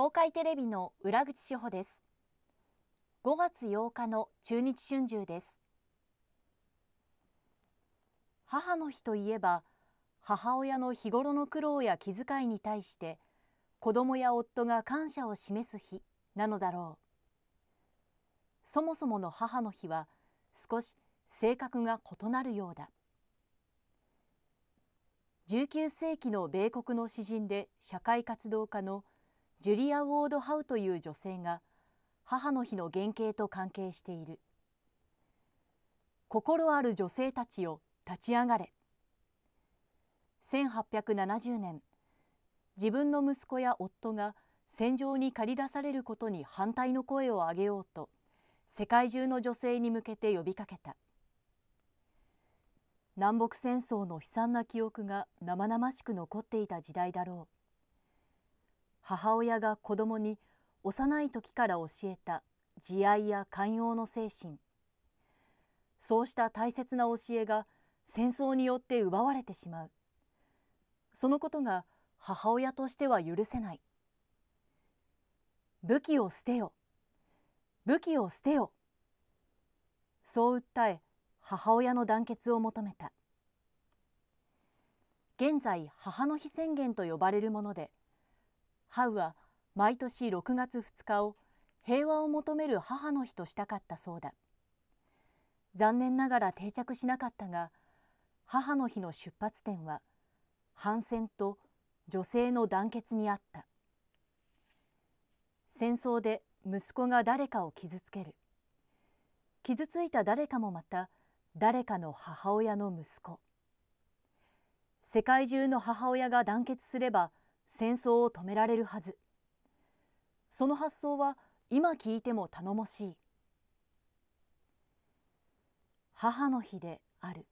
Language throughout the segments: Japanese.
東海テレビの裏口志保です5月8日の中日春秋です母の日といえば母親の日頃の苦労や気遣いに対して子供や夫が感謝を示す日なのだろうそもそもの母の日は少し性格が異なるようだ19世紀の米国の詩人で社会活動家の「ジュリア・ウォード・ハウという女性が母の日の原型と関係している心ある女性たちよ立ち上がれ1870年自分の息子や夫が戦場に駆り出されることに反対の声を上げようと世界中の女性に向けて呼びかけた南北戦争の悲惨な記憶が生々しく残っていた時代だろう母親が子供に幼い時から教えた慈愛や寛容の精神そうした大切な教えが戦争によって奪われてしまうそのことが母親としては許せない武器を捨てよ武器を捨てよそう訴え母親の団結を求めた現在母の日宣言と呼ばれるものでハウは毎年6月2日を平和を求める母の日としたかったそうだ残念ながら定着しなかったが母の日の出発点は反戦と女性の団結にあった戦争で息子が誰かを傷つける傷ついた誰かもまた誰かの母親の息子世界中の母親が団結すれば戦争を止められるはずその発想は今聞いても頼もしい母の日である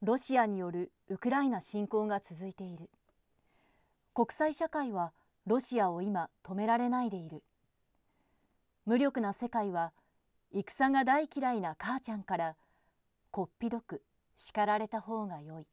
ロシアによるウクライナ侵攻が続いている国際社会はロシアを今止められないでいる無力な世界は戦が大嫌いな母ちゃんからこっぴどく叱られた方がよい。